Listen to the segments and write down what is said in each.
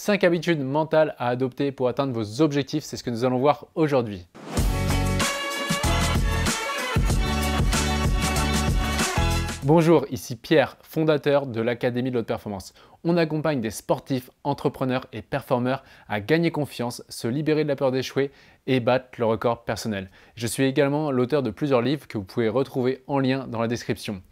5 habitudes mentales à adopter pour atteindre vos objectifs, c'est ce que nous allons voir aujourd'hui. Bonjour, ici Pierre, fondateur de l'Académie de l'Haute Performance. On accompagne des sportifs, entrepreneurs et performeurs à gagner confiance, se libérer de la peur d'échouer et battre le record personnel. Je suis également l'auteur de plusieurs livres que vous pouvez retrouver en lien dans la description.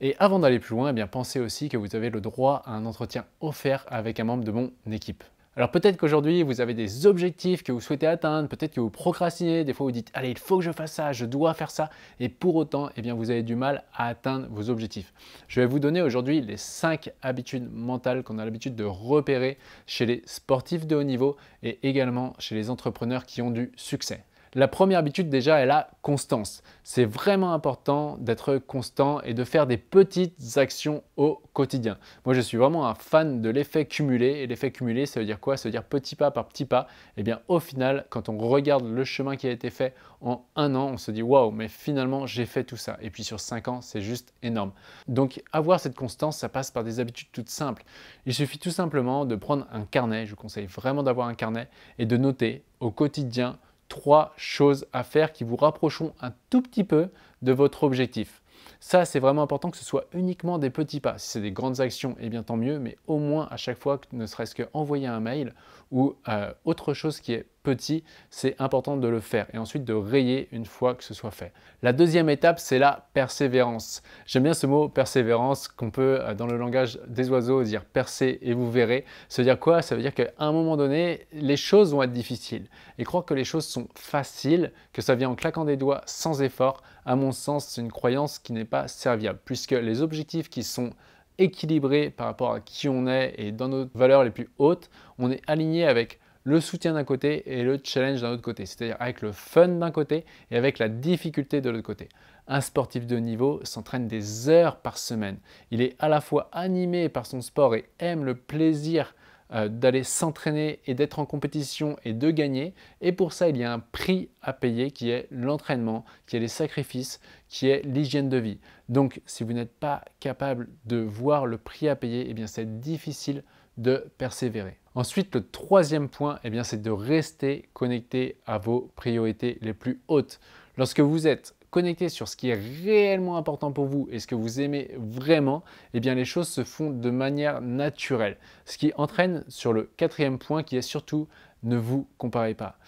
Et avant d'aller plus loin, eh bien, pensez aussi que vous avez le droit à un entretien offert avec un membre de mon équipe. Alors peut-être qu'aujourd'hui vous avez des objectifs que vous souhaitez atteindre, peut-être que vous procrastinez, des fois vous dites allez il faut que je fasse ça, je dois faire ça, et pour autant eh bien, vous avez du mal à atteindre vos objectifs. Je vais vous donner aujourd'hui les 5 habitudes mentales qu'on a l'habitude de repérer chez les sportifs de haut niveau et également chez les entrepreneurs qui ont du succès. La première habitude déjà est la constance. C'est vraiment important d'être constant et de faire des petites actions au quotidien. Moi je suis vraiment un fan de l'effet cumulé et l'effet cumulé ça veut dire quoi Ça veut dire petit pas par petit pas. Et eh bien au final quand on regarde le chemin qui a été fait en un an on se dit waouh mais finalement j'ai fait tout ça. Et puis sur cinq ans c'est juste énorme. Donc avoir cette constance ça passe par des habitudes toutes simples. Il suffit tout simplement de prendre un carnet, je vous conseille vraiment d'avoir un carnet et de noter au quotidien trois choses à faire qui vous rapprocheront un tout petit peu de votre objectif. Ça, c'est vraiment important que ce soit uniquement des petits pas. Si c'est des grandes actions, eh bien tant mieux, mais au moins à chaque fois, ne serait-ce qu'envoyer un mail ou euh, autre chose qui est petit, c'est important de le faire et ensuite de rayer une fois que ce soit fait. La deuxième étape, c'est la persévérance. J'aime bien ce mot persévérance qu'on peut euh, dans le langage des oiseaux dire percer et vous verrez. Ça veut dire quoi Ça veut dire qu'à un moment donné, les choses vont être difficiles. Et croire que les choses sont faciles, que ça vient en claquant des doigts sans effort, à mon sens, c'est une croyance qui n'est pas serviable puisque les objectifs qui sont équilibrés par rapport à qui on est et dans nos valeurs les plus hautes, on est aligné avec le soutien d'un côté et le challenge d'un autre côté, c'est-à-dire avec le fun d'un côté et avec la difficulté de l'autre côté. Un sportif de niveau s'entraîne des heures par semaine. Il est à la fois animé par son sport et aime le plaisir euh, d'aller s'entraîner et d'être en compétition et de gagner. Et pour ça, il y a un prix à payer qui est l'entraînement, qui est les sacrifices, qui est l'hygiène de vie. Donc, si vous n'êtes pas capable de voir le prix à payer, eh bien, c'est difficile de persévérer. Ensuite, le troisième point, eh bien, c'est de rester connecté à vos priorités les plus hautes. Lorsque vous êtes connecté sur ce qui est réellement important pour vous et ce que vous aimez vraiment, eh bien les choses se font de manière naturelle. Ce qui entraîne sur le quatrième point qui est surtout ne vous comparez pas.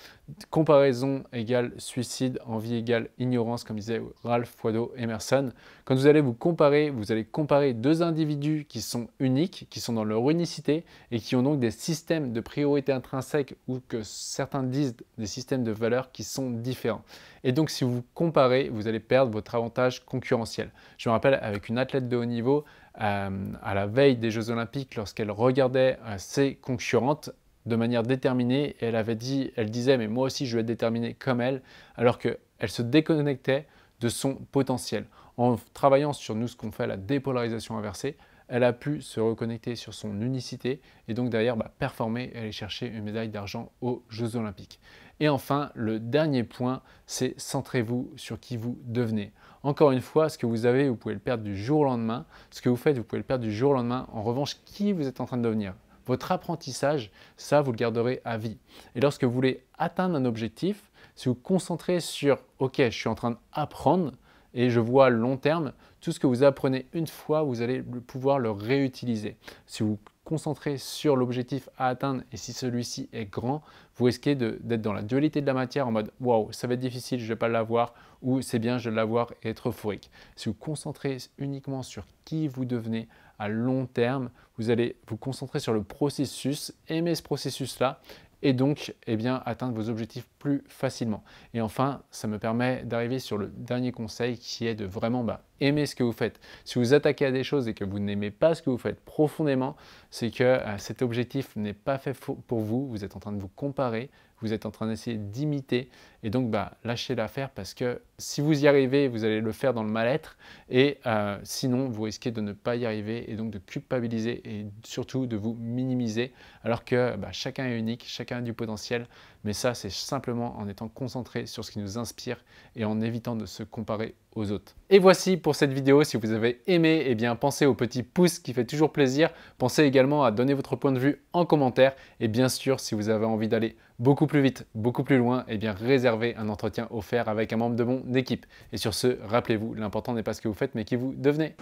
Comparaison égale suicide, envie égale ignorance, comme disait Ralph Waldo Emerson. Quand vous allez vous comparer, vous allez comparer deux individus qui sont uniques, qui sont dans leur unicité et qui ont donc des systèmes de priorité intrinsèques ou que certains disent des systèmes de valeurs qui sont différents. Et donc si vous comparez, vous allez perdre votre avantage concurrentiel. Je me rappelle avec une athlète de haut niveau, euh, à la veille des Jeux Olympiques, lorsqu'elle regardait euh, ses concurrentes, de manière déterminée elle avait dit, elle disait mais moi aussi je vais être déterminée comme elle, alors qu'elle se déconnectait de son potentiel. En travaillant sur nous ce qu'on fait la dépolarisation inversée, elle a pu se reconnecter sur son unicité et donc derrière bah, performer et aller chercher une médaille d'argent aux Jeux Olympiques. Et enfin, le dernier point, c'est centrez-vous sur qui vous devenez. Encore une fois, ce que vous avez, vous pouvez le perdre du jour au lendemain. Ce que vous faites, vous pouvez le perdre du jour au lendemain. En revanche, qui vous êtes en train de devenir votre apprentissage, ça, vous le garderez à vie. Et lorsque vous voulez atteindre un objectif, si vous concentrez sur OK, je suis en train d'apprendre et je vois long terme, tout ce que vous apprenez une fois, vous allez pouvoir le réutiliser. Si vous concentrez sur l'objectif à atteindre et si celui-ci est grand, vous risquez d'être dans la dualité de la matière en mode waouh, ça va être difficile, je ne vais pas l'avoir ou c'est bien, je vais l'avoir et être euphorique. Si vous concentrez uniquement sur qui vous devenez, à long terme. Vous allez vous concentrer sur le processus, aimer ce processus-là et donc et eh bien, atteindre vos objectifs plus facilement. Et enfin, ça me permet d'arriver sur le dernier conseil qui est de vraiment bah, aimer ce que vous faites. Si vous attaquez à des choses et que vous n'aimez pas ce que vous faites profondément, c'est que euh, cet objectif n'est pas fait pour vous, vous êtes en train de vous comparer vous êtes en train d'essayer d'imiter. Et donc, bah, lâchez l'affaire parce que si vous y arrivez, vous allez le faire dans le mal-être. Et euh, sinon, vous risquez de ne pas y arriver et donc de culpabiliser et surtout de vous minimiser. Alors que bah, chacun est unique, chacun a du potentiel. Mais ça, c'est simplement en étant concentré sur ce qui nous inspire et en évitant de se comparer autres. Et voici pour cette vidéo, si vous avez aimé, et eh bien pensez au petit pouce qui fait toujours plaisir, pensez également à donner votre point de vue en commentaire et bien sûr si vous avez envie d'aller beaucoup plus vite, beaucoup plus loin, et eh bien réservez un entretien offert avec un membre de mon équipe. Et sur ce, rappelez-vous, l'important n'est pas ce que vous faites mais qui vous devenez.